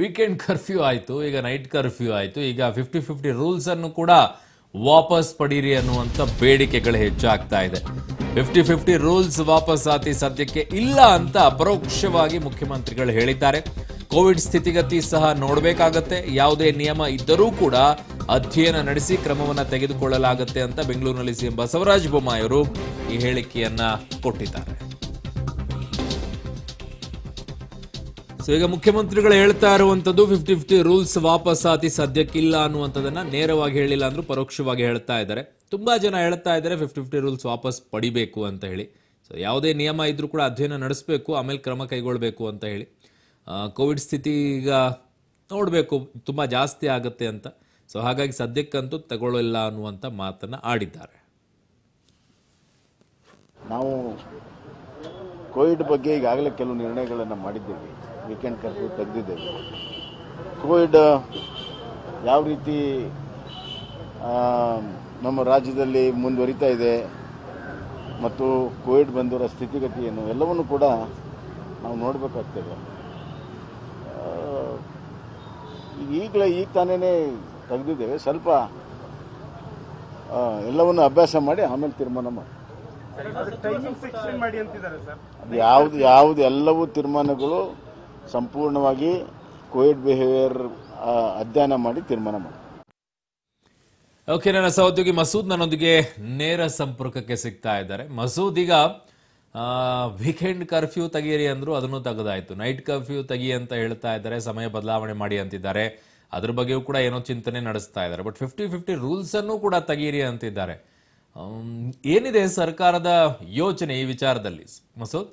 weekend curfew ಆಯಿತು ಈಗ night curfew ಆಯಿತು ಈಗ ಫಿಫ್ಟಿ ಫಿಫ್ಟಿ ರೂಲ್ಸನ್ನು ಕೂಡ ವಾಪಸ್ ಪಡೀರಿ ಅನ್ನುವಂಥ ಬೇಡಿಕೆಗಳು ಹೆಚ್ಚಾಗ್ತಾ ಇದೆ ಫಿಫ್ಟಿ ಫಿಫ್ಟಿ ರೂಲ್ಸ್ ವಾಪಸ್ ಆತಿ ಸದ್ಯಕ್ಕೆ ಇಲ್ಲ ಅಂತ ಪರೋಕ್ಷವಾಗಿ ಮುಖ್ಯಮಂತ್ರಿಗಳು ಹೇಳಿದ್ದಾರೆ ಕೋವಿಡ್ ಸ್ಥಿತಿಗತಿ ಸಹ ನೋಡಬೇಕಾಗತ್ತೆ ಯಾವುದೇ ನಿಯಮ ಇದ್ದರೂ ಕೂಡ ಅಧ್ಯಯನ ನಡೆಸಿ ಕ್ರಮವನ್ನು ತೆಗೆದುಕೊಳ್ಳಲಾಗುತ್ತೆ ಅಂತ ಬೆಂಗಳೂರಿನಲ್ಲಿ ಸಿಎಂ ಬಸವರಾಜ ಅವರು ಈ ಹೇಳಿಕೆಯನ್ನ ಕೊಟ್ಟಿದ್ದಾರೆ ಸೊ ಈಗ ಮುಖ್ಯಮಂತ್ರಿಗಳು ಹೇಳ್ತಾ ಇರುವಂತದ್ದು ಫಿಫ್ಟಿ ಫಿಫ್ಟಿ ರೂಲ್ಸ್ ವಾಪಸ್ಸಾತಿ ಸದ್ಯಕ್ಕಿಲ್ಲ ಅನ್ನುವಂಥದ್ದನ್ನ ನೇರವಾಗಿ ಹೇಳಿಲ್ಲ ಅಂದ್ರೆ ಪರೋಕ್ಷವಾಗಿ ಹೇಳ್ತಾ ಇದ್ದಾರೆ ತುಂಬಾ ಜನ ಹೇಳ್ತಾ ಇದ್ದಾರೆ ಫಿಫ್ಟಿ ಫಿಫ್ಟಿ ರೂಲ್ಸ್ ವಾಪಸ್ ಪಡಿಬೇಕು ಅಂತ ಹೇಳಿ ಸೊ ಯಾವುದೇ ನಿಯಮ ಇದ್ರೂ ಕೂಡ ಅಧ್ಯಯನ ನಡೆಸಬೇಕು ಆಮೇಲೆ ಕ್ರಮ ಕೈಗೊಳ್ಳಬೇಕು ಅಂತ ಹೇಳಿ ಕೋವಿಡ್ ಸ್ಥಿತಿ ಈಗ ನೋಡಬೇಕು ತುಂಬ ಜಾಸ್ತಿ ಆಗುತ್ತೆ ಅಂತ ಸೊ ಹಾಗಾಗಿ ಸದ್ಯಕ್ಕಂತೂ ತಗೊಳ್ಳಲ್ಲ ಅನ್ನುವಂಥ ಮಾತನ್ನು ಆಡಿದ್ದಾರೆ ನಾವು ಕೋವಿಡ್ ಬಗ್ಗೆ ಈಗಾಗಲೇ ಕೆಲವು ನಿರ್ಣಯಗಳನ್ನು ಮಾಡಿದ್ದೇವೆ ವೀಕೆಂಡ್ ಕರ್ಫ್ಯೂ ತೆಗೆದಿದ್ದೇವೆ ಕೋವಿಡ್ ಯಾವ ರೀತಿ ನಮ್ಮ ರಾಜ್ಯದಲ್ಲಿ ಮುಂದುವರಿತಾ ಇದೆ ಮತ್ತು ಕೋವಿಡ್ ಬಂದವರ ಸ್ಥಿತಿಗತಿ ಏನು ಎಲ್ಲವನ್ನು ಕೂಡ ನಾವು ನೋಡಬೇಕಾಗ್ತದೆ ಈಗಲೇ ಈಗ ತಾನೇ ತೆಗೆದಿದ್ದೇವೆ ಸ್ವಲ್ಪ ಎಲ್ಲವನ್ನು ಅಭ್ಯಾಸ ಮಾಡಿ ಆಮೇಲೆ ತೀರ್ಮಾನ ಮಾಡಿ ಅದು ಯಾವುದು ಯಾವುದು ಎಲ್ಲವೂ ತೀರ್ಮಾನಗಳು ಸಂಪೂರ್ಣವಾಗಿ ಕೋವಿಡ್ ಬಿಹೇವಿಯರ್ ಅಧ್ಯಯನ ಮಾಡಿ ತೀರ್ಮಾನ ಮಾಡಿ ಓಕೆ ನನ್ನ ಸಹೋದ್ಯೋಗಿ ಮಸೂದ್ ನನ್ನೊಂದಿಗೆ ನೇರ ಸಂಪರ್ಕಕ್ಕೆ ಸಿಗ್ತಾ ಇದ್ದಾರೆ ಮಸೂದ್ ಈಗ ವೀಕೆಂಡ್ ಕರ್ಫ್ಯೂ ತೆಗೀರಿ ಅಂದ್ರು ಅದನ್ನು ತೆಗೆದಾಯ್ತು ನೈಟ್ ಕರ್ಫ್ಯೂ ತೆಗಿ ಅಂತ ಹೇಳ್ತಾ ಇದ್ದಾರೆ ಸಮಯ ಬದಲಾವಣೆ ಮಾಡಿ ಅಂತಿದ್ದಾರೆ ಅದ್ರ ಬಗ್ಗೆಯೂ ಕೂಡ ಏನೋ ಚಿಂತನೆ ನಡೆಸ್ತಾ ಇದ್ದಾರೆ ಬಟ್ ಫಿಫ್ಟಿ ಫಿಫ್ಟಿ ರೂಲ್ಸ್ ಅನ್ನು ಕೂಡ ತೆಗೀರಿ ಅಂತಿದ್ದಾರೆ ಏನಿದೆ ಸರ್ಕಾರದ ಯೋಚನೆ ಈ ವಿಚಾರದಲ್ಲಿ ಮಸೂದ್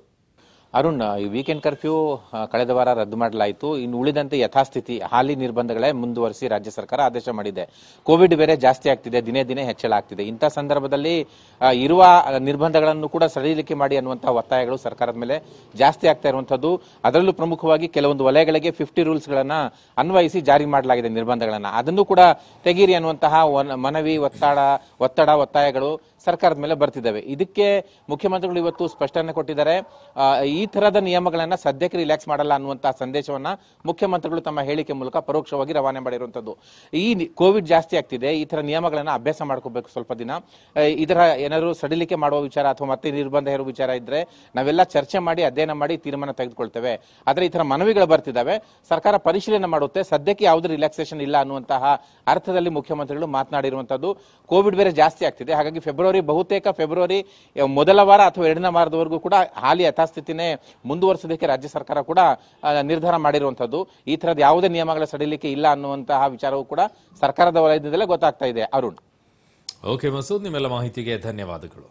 ಅರುಣ್ ಈ ವೀಕೆಂಡ್ ಕರ್ಫ್ಯೂ ಕಳೆದ ವಾರ ರದ್ದು ಮಾಡಲಾಯಿತು ಇನ್ನು ಉಳಿದಂತೆ ಯಥಾಸ್ಥಿತಿ ಹಾಲಿ ನಿರ್ಬಂಧಗಳೇ ಮುಂದುವರಿಸಿ ರಾಜ್ಯ ಸರ್ಕಾರ ಆದೇಶ ಮಾಡಿದೆ ಕೋವಿಡ್ ಬೇರೆ ಜಾಸ್ತಿ ಆಗ್ತಿದೆ ದಿನೇ ದಿನೇ ಹೆಚ್ಚಳ ಆಗ್ತಿದೆ ಇಂಥ ಸಂದರ್ಭದಲ್ಲಿ ಇರುವ ನಿರ್ಬಂಧಗಳನ್ನು ಕೂಡ ಸಡಿಲಿಕೆ ಮಾಡಿ ಅನ್ನುವಂತಹ ಒತ್ತಾಯಗಳು ಸರ್ಕಾರದ ಮೇಲೆ ಜಾಸ್ತಿ ಆಗ್ತಾ ಇರುವಂಥದ್ದು ಅದರಲ್ಲೂ ಪ್ರಮುಖವಾಗಿ ಕೆಲವೊಂದು ವಲಯಗಳಿಗೆ ಫಿಫ್ಟಿ ರೂಲ್ಸ್ಗಳನ್ನು ಅನ್ವಯಿಸಿ ಜಾರಿ ಮಾಡಲಾಗಿದೆ ನಿರ್ಬಂಧಗಳನ್ನು ಅದನ್ನು ಕೂಡ ತೆಗೀರಿ ಅನ್ನುವಂತಹ ಮನವಿ ಒತ್ತಡ ಒತ್ತಡ ಒತ್ತಾಯಗಳು ಸರ್ಕಾರದ ಮೇಲೆ ಬರ್ತಿದ್ದಾವೆ ಇದಕ್ಕೆ ಮುಖ್ಯಮಂತ್ರಿಗಳು ಇವತ್ತು ಸ್ಪಷ್ಟನೆ ಕೊಟ್ಟಿದ್ದಾರೆ ಈ ತರದ ನಿಯಮಗಳನ್ನ ಸದ್ಯಕ್ಕೆ ರಿಲ್ಯಾಕ್ಸ್ ಮಾಡಲ್ಲ ಅನ್ನುವಂತಹ ಸಂದೇಶವನ್ನ ಮುಖ್ಯಮಂತ್ರಿಗಳು ತಮ್ಮ ಹೇಳಿಕೆ ಮೂಲಕ ಪರೋಕ್ಷವಾಗಿ ರವಾನೆ ಮಾಡಿರುವಂತದ್ದು ಈ ಕೋವಿಡ್ ಜಾಸ್ತಿ ಆಗ್ತಿದೆ ಈ ತರ ನಿಯಮಗಳನ್ನ ಅಭ್ಯಾಸ ಮಾಡ್ಕೋಬೇಕು ಸ್ವಲ್ಪ ದಿನ ಇದರ ಏನಾದ್ರು ಸಡಿಲಿಕೆ ಮಾಡುವ ವಿಚಾರ ಅಥವಾ ಮತ್ತೆ ನಿರ್ಬಂಧ ಹೇರುವ ವಿಚಾರ ಇದ್ರೆ ನಾವೆಲ್ಲ ಚರ್ಚೆ ಮಾಡಿ ಅಧ್ಯಯನ ಮಾಡಿ ತೀರ್ಮಾನ ತೆಗೆದುಕೊಳ್ತೇವೆ ಆದ್ರೆ ಈ ತರ ಮನವಿಗಳು ಬರ್ತಿದ್ದಾವೆ ಸರ್ಕಾರ ಪರಿಶೀಲನೆ ಮಾಡುತ್ತೆ ಸದ್ಯಕ್ಕೆ ಯಾವುದೇ ರಿಲ್ಯಾಕ್ಸೇಷನ್ ಇಲ್ಲ ಅನ್ನುವಂತಹ ಅರ್ಥದಲ್ಲಿ ಮುಖ್ಯಮಂತ್ರಿಗಳು ಮಾತನಾಡಿರುವಂತದ್ದು ಕೋವಿಡ್ ಬೇರೆ ಜಾಸ್ತಿ ಆಗ್ತಿದೆ ಹಾಗಾಗಿ ಫೆಬ್ರವರಿ ಫೆಬ್ರವರಿ ಬಹುತೇಕ ಫೆಬ್ರವರಿ ಮೊದಲ ವಾರ ಅಥವಾ ಎರಡನೇ ವಾರದವರೆಗೂ ಕೂಡ ಹಾಲಿ ಯಥಾಸ್ಥಿತಿನೇ ಮುಂದುವರಿಸೋದಕ್ಕೆ ರಾಜ್ಯ ಸರ್ಕಾರ ಕೂಡ ನಿರ್ಧಾರ ಮಾಡಿರುವಂಥದ್ದು ಈ ಥರದ ಯಾವುದೇ ನಿಯಮಗಳ ಸಡಿಲಿಕ್ಕೆ ಇಲ್ಲ ಅನ್ನುವಂತಹ ವಿಚಾರವೂ ಕೂಡ ಸರ್ಕಾರದ ವಲಯದಿಂದಲೇ ಗೊತ್ತಾಗ್ತಾ ಇದೆ ಅರುಣ್ ಓಕೆ ಮಸೂದ್ ನಿಮ್ಮೆಲ್ಲ ಮಾಹಿತಿಗೆ ಧನ್ಯವಾದಗಳು